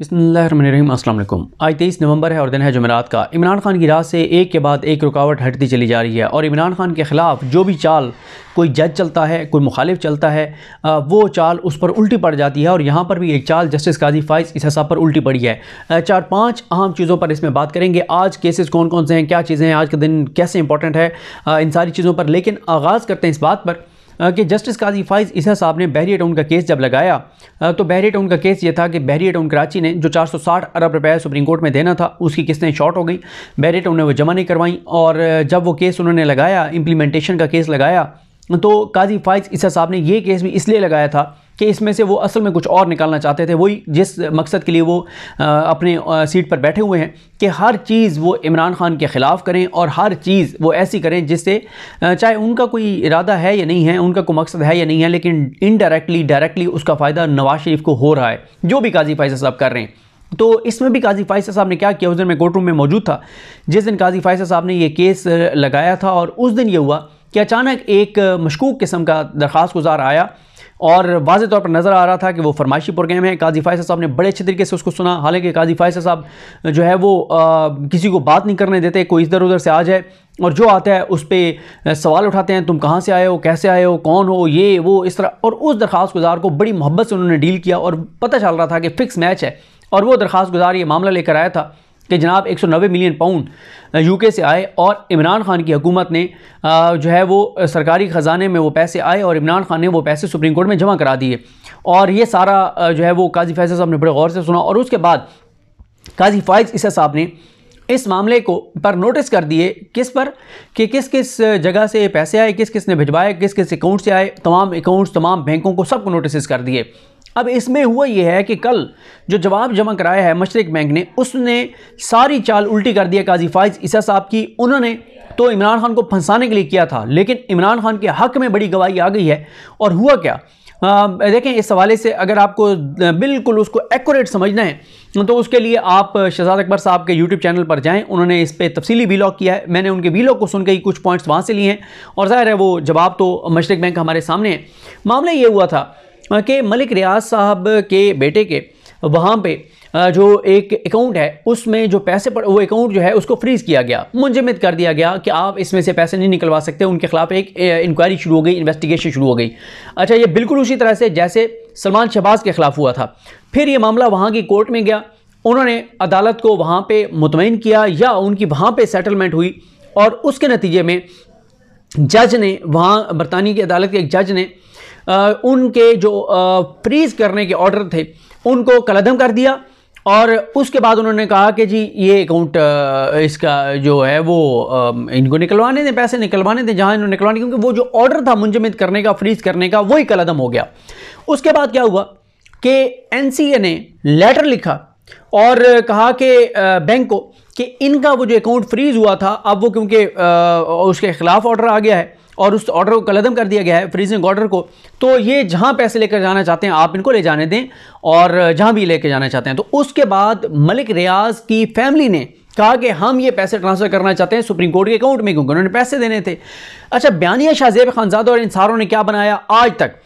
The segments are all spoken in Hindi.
अस्सलाम वालेकुम आज तेईस नवंबर है और दिन है जमेरात का इमरान खान की रात से एक के बाद एक रुकावट हटती चली जा रही है और इमरान खान के ख़िलाफ़ जो भी चाल कोई जज चलता है कोई मुखालिफ चलता है वो चाल उस पर उल्टी पड़ जाती है और यहाँ पर भी एक चाल जस्टिस काजी फाइज इस हिसाब पर उल्टी पड़ी है चार पाँच अहम चीज़ों पर इसमें बात करेंगे आज केसेस कौन कौन से हैं क्या चीज़ें हैं आज का दिन कैसे इंपॉर्टेंट है इन सारी चीज़ों पर लेकिन आगाज़ करते हैं इस बात पर कि जस्टिस काजी फाइज इस साहब ने बहरी टाउन का केस जब लगाया तो बहरी टाउन का केस ये था कि बहरी टाउन कराची ने जो 460 अरब रुपए सुप्रीम कोर्ट में देना था उसकी किस्तें शॉर्ट हो गई बहरी टाउन ने वो जमा नहीं करवाई और जब वो केस उन्होंने लगाया इम्प्लीमेंटेशन का केस लगाया तो काजी फाइज इस साहब ने ये केस भी इसलिए लगाया था कि इसमें से वो असल में कुछ और निकालना चाहते थे वही जिस मकसद के लिए वो अपने सीट पर बैठे हुए हैं कि हर चीज़ वो इमरान खान के ख़िलाफ़ करें और हर चीज़ वो ऐसी करें जिससे चाहे उनका कोई इरादा है या नहीं है उनका कोई मकसद है या नहीं है लेकिन इनडायरेक्टली डायरेक्टली उसका फ़ायदा नवाज शरीफ को हो रहा है जो भी काजी फायसा साहब कर रहे हैं तो इसमें भी काजी फायसा साहब ने क्या किया उस दिन मैं कोर्टरूम में मौजूद था जिस दिन काजी फायसा साहब ने यह केस लगाया था और उस दिन ये हुआ कि अचानक एक मशकूक किस्म का दरख्वास्त गुजार आया और वाज तौर पर नज़र आ रहा था कि वो फरमाइशी प्रोग्राम है काजी फायसा साहब ने बड़े अच्छे तरीके से उसको सुना हालांकि काजी फायसा साहब जो है वो आ, किसी को बात नहीं करने देते कोई इधर उधर से आ जाए और जो आता है उस पर सवाल उठाते हैं तुम कहाँ से आए हो कैसे आए हो कौन हो ये वो इस तरह और उस दरख्वास्त गुजार को बड़ी मोहब्बत से उन्होंने डील किया और पता चल रहा था कि फ़िक्स मैच है और वो दरख्वास्त गुजार ये मामला लेकर आया था कि जनाब 190 मिलियन पाउंड यूके से आए और इमरान खान की हुकूमत ने जो है वो सरकारी ख़जाने में वो पैसे आए और इमरान खान ने वो पैसे सुप्रीम कोर्ट में जमा करा दिए और ये सारा जो है वो काजी फ़ैज साहब ने बड़े गौर से सुना और उसके बाद काजी फैज़ इसा साहब ने इस मामले को पर नोटिस कर दिए किस पर कि किस किस जगह से पैसे आए किस किस ने भिजवाए किस किस अकाउंट से आए तमाम अकाउंट्स तमाम बैंकों को सबको नोटिस कर दिए अब इसमें हुआ यह है कि कल जो जवाब जमा कराया है मशरक बैंक ने उसने सारी चाल उल्टी कर दिया काजी फाइज ईसा साहब की उन्होंने तो इमरान खान को फंसाने के लिए किया था लेकिन इमरान खान के हक में बड़ी गवाही आ गई है और हुआ क्या आ, देखें इस हवाले से अगर आपको बिल्कुल उसको एक्यूरेट समझना है तो उसके लिए आप शहजाद अकबर साहब के यूट्यूब चैनल पर जाएं उन्होंने इस पर तफसली वीलॉग किया है मैंने उनके वीलॉग को सुनकर ही कुछ पॉइंट्स वहाँ से लिए हैं और ज़ाहिर है वो जवाब तो मशरक बैंक हमारे सामने है मामला ये हुआ था के मलिक रियाज साहब के बेटे के वहाँ पे जो एक अकाउंट है उसमें जो पैसे पड़े वो अकाउंट जो है उसको फ्रीज़ किया गया मुंजमद कर दिया गया कि आप इसमें से पैसे नहीं निकलवा सकते उनके खिलाफ एक इंक्वायरी शुरू हो गई इन्वेस्टिगेशन शुरू हो गई अच्छा ये बिल्कुल उसी तरह से जैसे सलमान शहबाज के खिलाफ हुआ था फिर ये मामला वहाँ की कोर्ट में गया उन्होंने अदालत को वहाँ पर मुतमिन किया या उनकी वहाँ पर सेटलमेंट हुई और उसके नतीजे में जज ने वहाँ बरतानी की अदालत के एक जज ने आ, उनके जो फ्रीज करने के ऑर्डर थे उनको कलदम कर दिया और उसके बाद उन्होंने कहा कि जी ये अकाउंट इसका जो है वो इनको निकलवाने दें पैसे निकलवाने दें जहाँ इन्होंने निकलवाने क्योंकि वो जो ऑर्डर था मुंजमद करने का फ्रीज करने का वही कलदम हो गया उसके बाद क्या हुआ कि एन ने लेटर लिखा और कहा कि बैंक को कि इनका वो जो अकाउंट फ्रीज़ हुआ था अब वो क्योंकि उसके ख़िलाफ़ ऑर्डर आ गया है और उस ऑर्डर को कलदम कर दिया गया है फ्रीजिंग ऑर्डर को तो ये जहाँ पैसे लेकर जाना चाहते हैं आप इनको ले जाने दें और जहाँ भी लेकर जाना चाहते हैं तो उसके बाद मलिक रियाज की फैमिली ने कहा कि हम ये पैसे ट्रांसफ़र करना चाहते हैं सुप्रीम कोर्ट के अकाउंट में क्योंकि उन्होंने पैसे देने थे अच्छा बयानिया शाहजेब खानजादा और इन सारों ने क्या बनाया आज तक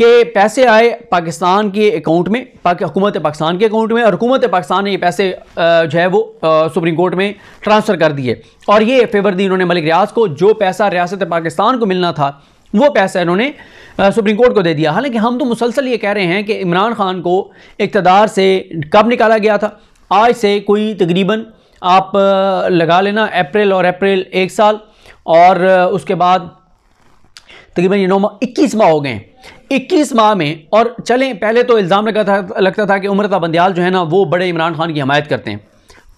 कि पैसे आए पाकिस्तान के अकाउंट में हुकूमत पाकिस्तान के अकाउंट में और हुकूमत पाकिस्तान ने ये पैसे जो है वो सुप्रीम कोर्ट में ट्रांसफ़र कर दिए और ये फेवर दी इन्होंने मलिक रियाज को जो पैसा रियासत पाकिस्तान को मिलना था वो पैसा इन्होंने सुप्रीम कोर्ट को दे दिया हालांकि हम तो मुसलसल ये कह रहे हैं कि इमरान खान को इकतदार से कब निकाला गया था आज से कोई तकरीबन आप लगा लेना अप्रैल और अप्रैल एक साल और उसके बाद तकरीबन ये नौ माह इक्कीस माह हो गए इक्कीस माह में और चलें पहले तो इल्ज़ाम लगा था लगता था कि उम्रता बंदयाल जो है ना वो बड़े इमरान खान की हमायत करते हैं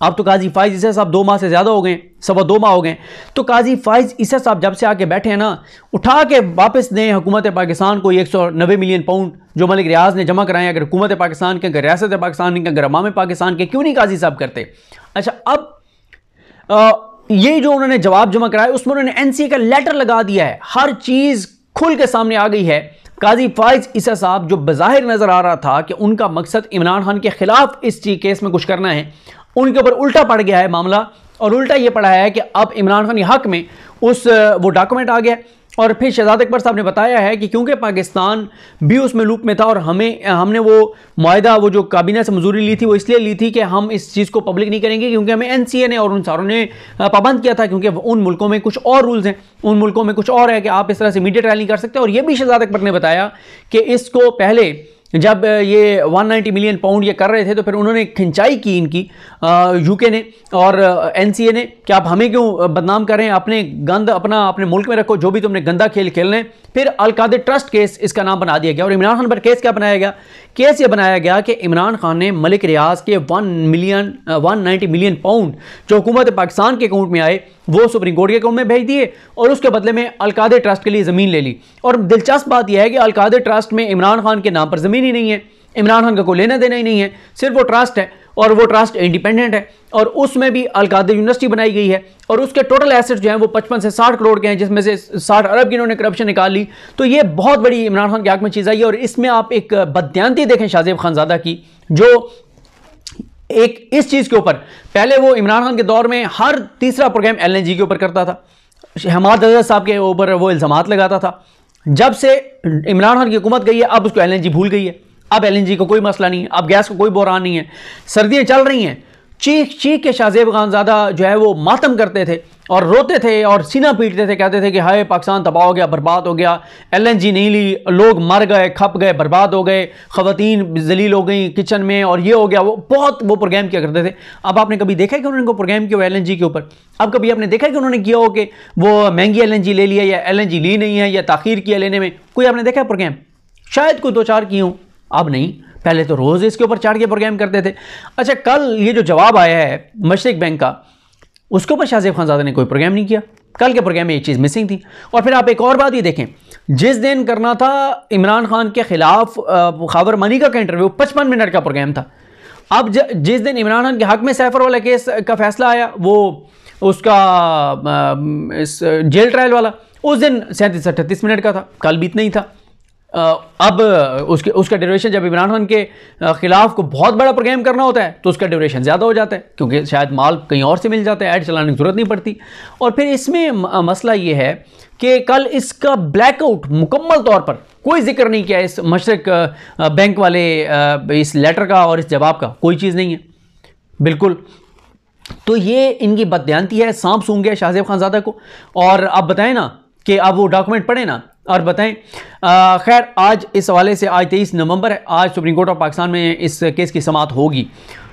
अब तो काजी फाइज इस साहब दो माह से ज़्यादा हो गए सवा दो माह हो गए तो काजी फाइज इस साहब जब से आके बैठे हैं ना उठा के वापस दें हुकूमत पाकिस्तान को एक सौ नब्बे मिलियन पाउंड जो मलिक रियाज ने जमा कराए अगर हुकूमत पाकिस्तान के अगर रियासत पाकिस्तान के अगर अमाम पाकिस्तान के क्यों नहीं काजी साहब करते अच्छा अब ये जो उन्होंने जवाब जमा कराया उसमें उन्होंने एन का लेटर लगा दिया है हर चीज़ खुल के सामने आ गई है काजी फाइज ईसा साहब जो बाहिर नज़र आ रहा था कि उनका मकसद इमरान खान के ख़िलाफ़ इस चीज केस में कुछ करना है उनके ऊपर उल्टा पड़ गया है मामला और उल्टा यह पड़ा है कि अब इमरान खान के हक में उस वो डॉक्यूमेंट आ गया और फिर शहजाद अकबर साहब ने बताया है कि क्योंकि पाकिस्तान भी उसमें लूप में था और हमें हमने वो माहा वो जो काबीना से मंजूरी ली थी वो इसलिए ली थी कि हम इस चीज़ को पब्लिक नहीं करेंगे क्योंकि हमें एन सी ए ने और उन सारों ने पाबंद किया था क्योंकि उन मुल्कों में कुछ और रूल्स हैं उन मुल्कों में कुछ और है कि आप इस तरह से मीडिया ट्रायल नहीं कर सकते और ये भी शहजाद अकबर ने बताया कि इसको पहले जब ये 190 मिलियन पाउंड ये कर रहे थे तो फिर उन्होंने खिंचाई की इनकी यूके ने और एनसीए ने कि आप हमें क्यों बदनाम करें अपने गंद अपना अपने मुल्क में रखो जो भी तुमने गंदा खेल खेल रहे फिर अलकादे ट्रस्ट केस इसका नाम बना दिया गया और इमरान खान पर केस क्या बनाया गया केस ये बनाया गया कि इमरान खान ने मलिक रियाज के one million one ninety million pound जो हुकूमत पाकिस्तान के अकाउंट में आए वो सुप्रीम कोर्ट के अकाउंट में भेज दिए और उसके बदले में अलकादे ट्रस्ट के लिए ज़मीन ले ली और दिलचस्प बात यह है कि अलकादे ट्रस्ट में इमरान खान के नाम पर ज़मीन ही नहीं है इमरान खान का कोई लेना देना ही नहीं है सिर्फ वो ट्रस्ट है और वो ट्रस्ट इंडिपेंडेंट है और उसमें भी अलकादर यूनिवर्सिटी बनाई गई है और उसके टोटल एसेट जो हैं वो पचपन से साठ करोड़ के हैं जिसमें से साठ अरब की इन्होंने करप्शन निकाल ली तो ये बहुत बड़ी इमरान खान की आग में चीज़ आई है और इसमें आप एक बदयांती देखें शाहजेब खानजादा की जो एक इस चीज़ के ऊपर पहले वो इमरान खान के दौर में हर तीसरा प्रोग्राम एल के ऊपर करता था हमाद अजहर साहब के ऊपर वो इल्ज़ाम लगाता था जब से इमरान खान की हुकूमत गई है अब उसको एल भूल गई है अब एलएनजी का को कोई मसला नहीं है अब गैस का को कोई बहरान नहीं है सर्दियाँ चल रही हैं चीख चीख के शाहजेब खानजादा जो है वो मातम करते थे और रोते थे और सीना पीटते थे कहते थे कि हाय पाकिस्तान तबाह हो गया बर्बाद हो गया एलएनजी नहीं ली लोग मर गए खप गए बर्बाद हो गए ख़वान जलील हो गई किचन में और ये हो गया वो बहुत वो प्रोग्राम किया करते थे अब आपने कभी देखा कि उन्होंने प्रोग्राम किया एन एल के ऊपर अब कभी आपने देखा कि उन्होंने किया हो कि वो महंगी एल ले लिया या एल ली नहीं है या तखीर किया लेने में कोई आपने देखा है प्रोग्राम शायद कोई दो चार की हूँ अब नहीं पहले तो रोज़ इसके ऊपर चार्ट के प्रोग्राम करते थे अच्छा कल ये जो जवाब आया है मशरक बैंक का उसके ऊपर शाहजेब खानजादा ने कोई प्रोग्राम नहीं किया कल के प्रोग्राम में ये चीज़ मिसिंग थी और फिर आप एक और बात ये देखें जिस दिन करना था इमरान खान के ख़िलाफ़ खाबर मनी का इंटरव्यू पचपन मिनट का प्रोग्राम था अब जिस दिन इमरान खान के हक में सैफर वाला केस का फैसला आया वो उसका इस जेल ट्रायल वाला उस दिन सैंतीस अट्ठतीस मिनट का था कल भी इतना ही था अब उसके उसका ड्यूरेशन जब इमरान खान के ख़िलाफ़ को बहुत बड़ा प्रोग्राम करना होता है तो उसका ड्यूरेशन ज़्यादा हो जाता है क्योंकि शायद माल कहीं और से मिल जाता है ऐड चलाने की ज़रूरत नहीं पड़ती और फिर इसमें मसला ये है कि कल इसका ब्लैकआउट मुकम्मल तौर पर कोई जिक्र नहीं किया इस मशरक बैंक वाले इस लेटर का और इस जवाब का कोई चीज़ नहीं है बिल्कुल तो ये इनकी बदयांती है सांप सूंघ गया शाहजेब ज्यादा को और अब बताएं ना कि अब वो डॉक्यूमेंट पढ़े ना और बताएं खैर आज इस हवाले से आज तेईस नवंबर है आज सुप्रीम कोर्ट ऑफ पाकिस्तान में इस केस की समात होगी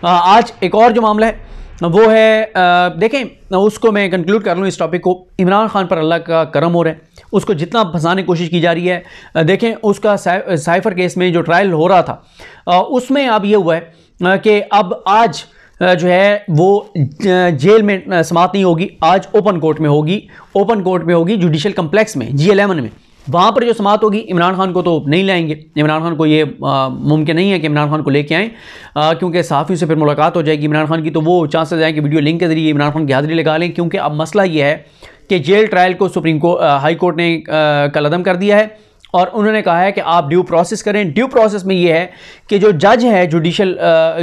आ, आज एक और जो मामला है वो है आ, देखें उसको मैं कंक्लूड कर लूँ इस टॉपिक को इमरान खान पर अल्लाह का करम हो रहा है उसको जितना फंसाने की कोशिश की जा रही है देखें उसका साइफर केस में जो ट्रायल हो रहा था उसमें अब ये हुआ है कि अब आज जो है वो जेल में समाप्त नहीं होगी आज ओपन कोर्ट में होगी ओपन कोर्ट में होगी जुडिशल कम्प्लेक्स में जी एलेवन में वहाँ पर जो समात होगी इमरान खान को तो नहीं लाएंगे इमरान खान को ये मुमकिन नहीं है कि इमरान खान को लेके आएँ क्योंकि सहाफ़ियों से फिर मुलाकात हो जाएगी इमरान खान की तो वो चांसेस आएँ कि वीडियो लिंक के ज़रिए इमरान खान की हाज़िरी लगा लें क्योंकि अब मसला ये है कि जेल ट्रायल को सुप्रीम कोर्ट हाई कोर्ट ने कल अदम कर दिया है और उन्होंने कहा है कि आप ड्यू प्रोसेस करें ड्यू प्रोसेस में ये है कि जो जज है जुडिशल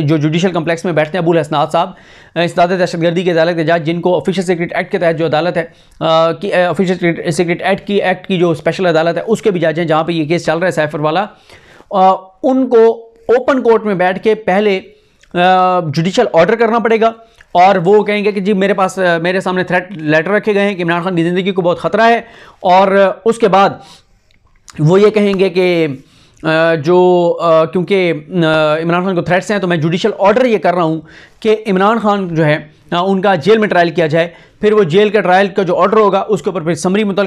जो जुडिशल कम्प्लेक्स में बैठते हैं अबुल हसनाद साहब इसदाद दहशतगर्दी की अदालत के जज जिनको ऑफिशियल सीक्रेट एक्ट के तहत जो अदालत है कि ऑफिशियल सीक्रेट एक्ट की एक्ट की जो स्पेशल अदालत है उसके भी जज हैं जहाँ पर ये केस चल रहा है सैफर वाला उनको ओपन कोर्ट में बैठ के पहले जुडिशल ऑर्डर करना पड़ेगा और वो कहेंगे कि जी मेरे पास मेरे सामने थ्रेट लेटर रखे गए हैं कि इमरान खान की ज़िंदगी को बहुत ख़तरा है और उसके बाद वो ये कहेंगे कि जो क्योंकि इमरान खान को थ्रेट्स हैं तो मैं जुडिशल ऑर्डर ये कर रहा हूँ कि इमरान खान जो है उनका जेल में ट्रायल किया जाए फिर वो जेल का ट्रायल का जो ऑर्डर होगा उसके ऊपर फिर समरी मुतल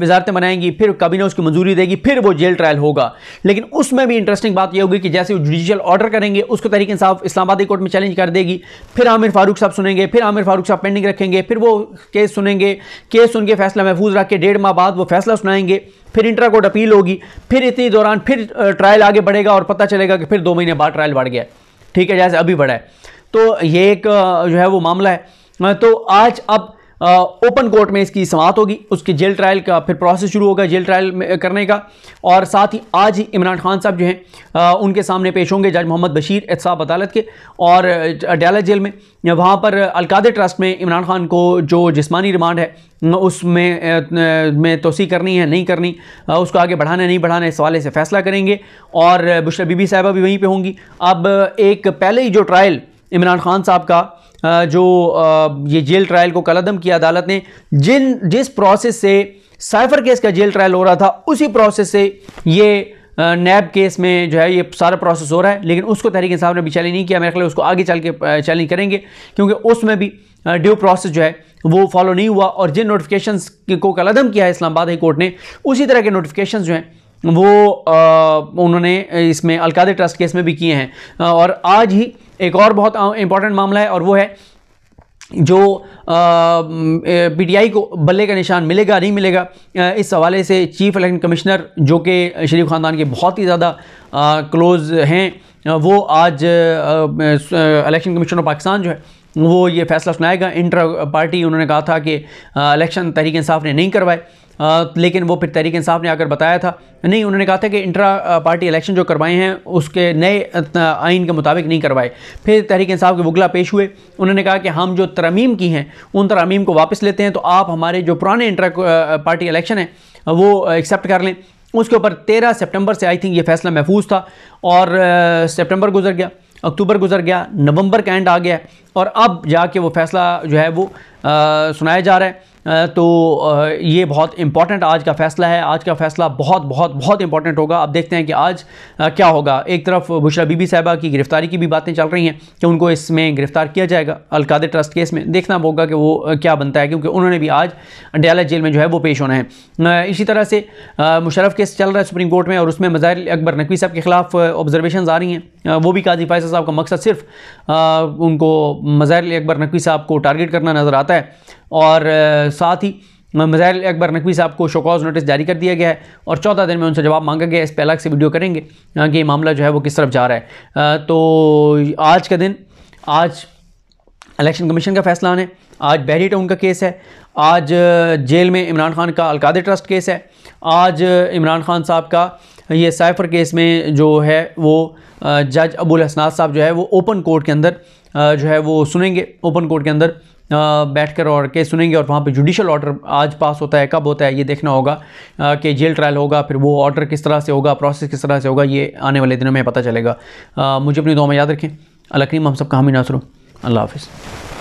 वजारतें बनाएंगी फिर काबीना उसकी मंजूरी देगी फिर वो जेल ट्रायल होगा लेकिन उसमें भी इंटरेस्टिंग बात यह होगी कि जैसे वो जुडिशियल ऑर्डर करेंगे उसको तरीके साफ इस्लामाबादी कोर्ट में चैलेंज कर देगी फिर आमिर फारूक साहब सुनेंगे फिर आमिर फारूक साहब पेंडिंग रखेंगे फिर वो केस सुनेंगे केस सुन के फैसला महफूज रख के डेढ़ माह बाद वो फैसला सुनाएंगे फिर इंटरा कोर्ट अपील होगी फिर इतनी दौरान फिर ट्रायल आगे बढ़ेगा और पता चलेगा कि फिर दो महीने बाद ट्रायल बढ़ गया ठीक है जैसे अभी बढ़ा है तो ये एक जो है वो मामला है तो आज अब ओपन कोर्ट में इसकी समाप्त होगी उसके जेल ट्रायल का फिर प्रोसेस शुरू होगा जेल ट्रायल करने का और साथ ही आज ही इमरान खान साहब जो हैं उनके सामने पेश होंगे जज मोहम्मद बशीर एहसाब अदालत के और अडयाला जेल में वहाँ पर अलकादे ट्रस्ट में इमरान खान को जो जिस्मानी रिमांड है उसमें में तोसी करनी है नहीं करनी उसको आगे बढ़ाना नहीं बढ़ाना इस हवाले से फ़ैसला करेंगे और बुशर बीबी साहबा भी वहीं पर होंगी अब एक पहले ही जो ट्रायल इमरान खान साहब का जो ये जेल ट्रायल को कलदम किया अदालत ने जिन जिस प्रोसेस से साइफर केस का जेल ट्रायल हो रहा था उसी प्रोसेस से ये नैब केस में जो है ये सारा प्रोसेस हो रहा है लेकिन उसको तहरीक साहब ने भी चैलेंज नहीं किया मेरे ख्याल उसको आगे चल के चैलेंज करेंगे क्योंकि उसमें भी ड्यू प्रोसेस जो है वो फॉलो नहीं हुआ और जिन नोटिफिकेशन को कलदम किया है इस्लामाबाद हाई कोर्ट ने उसी तरह के नोटिफिकेशन जो हैं वो आ, उन्होंने इसमें अलकादे ट्रस्ट केस में भी किए हैं और आज ही एक और बहुत इंपॉर्टेंट मामला है और वो है जो पीटीआई को बल्ले का निशान मिलेगा नहीं मिलेगा इस हवाले से चीफ इलेक्शन कमिश्नर जो कि शरीफ ख़ानदान के बहुत ही ज़्यादा क्लोज़ हैं वो आज इलेक्शन कमीशन ऑफ पाकिस्तान जो है वो ये फैसला सुनाएगा इंटर पार्टी उन्होंने कहा था कि इलेक्शन तहरीक इंसाफ ने नहीं करवाए आ, लेकिन वो फिर तहरीक इंसाफ ने आकर बताया था नहीं उन्होंने कहा था कि इंटरा पार्टी इलेक्शन जो करवाए हैं उसके नए आइन के मुताबिक नहीं करवाए फिर तहरीक इंसाफ के वगला पेश हुए उन्होंने कहा कि हम जो तरमीम की हैं उन तरमीम को वापस लेते हैं तो आप हमारे जो पुराने इंटरा पार्टी इलेक्शन हैं वो एक्सेप्ट कर लें उसके ऊपर तेरह सेप्टेम्बर से आई थिंक ये फैसला महफूज था और सेप्टेम्बर गुजर गया अक्टूबर गुजर गया नवंबर का एंड आ गया और अब जाके वो फैसला जो है वो आ, सुनाया जा रहा है तो ये बहुत इंपॉर्टेंट आज का फैसला है आज का फैसला बहुत बहुत बहुत इंपॉर्टेंट होगा अब देखते हैं कि आज क्या होगा एक तरफ बुशरा बीबी साहबा की गिरफ्तारी की भी बातें चल रही हैं कि उनको इसमें गिरफ्तार किया जाएगा अलकादे ट्रस्ट केस में देखना होगा कि वो क्या बनता है क्योंकि उन्होंने भी आज डयाला जेल में जो है वो पेश होना है इसी तरह से मुशरफ केस चल रहा है सुप्रीम कोर्ट में और उसमें मज़ाहिर अकबर नकवी साहब के खिलाफ ऑब्जर्वेशन आ रही हैं वो भी काजी फैसल साहब का मकसद सिर्फ आ, उनको मज़ाहिर अकबर नकवी साहब को टारगेट करना नज़र आता है और आ, साथ ही मजार अकबर नकवी साहब को शोकॉज नोटिस जारी कर दिया गया है और चौदह दिन में उनसे जवाब मांगा गया है इस पर अलग से वीडियो करेंगे कि ये मामला जो है वो किस तरफ जा रहा है तो आज का दिन आज इलेक्शन कमीशन का फैसला आने आज बहरी टाउन का केस है आज जेल में इमरान खान का अलकादे ट्रस्ट केस है आज इमरान खान साहब का ये साइफर केस में जो है वो जज अबुल हसनाद साहब जो है वो ओपन कोर्ट के अंदर जो है वो सुनेंगे ओपन कोर्ट के अंदर बैठकर और केस सुनेंगे और वहाँ पे जुडिशल ऑर्डर आज पास होता है कब होता है ये देखना होगा कि जेल ट्रायल होगा फिर वो ऑर्डर किस तरह से होगा प्रोसेस किस तरह से होगा ये आने वाले दिनों में पता चलेगा मुझे अपनी दुआ में याद रखें अलकनीम हम सब कहा नासरों अल्लाह हाफिज़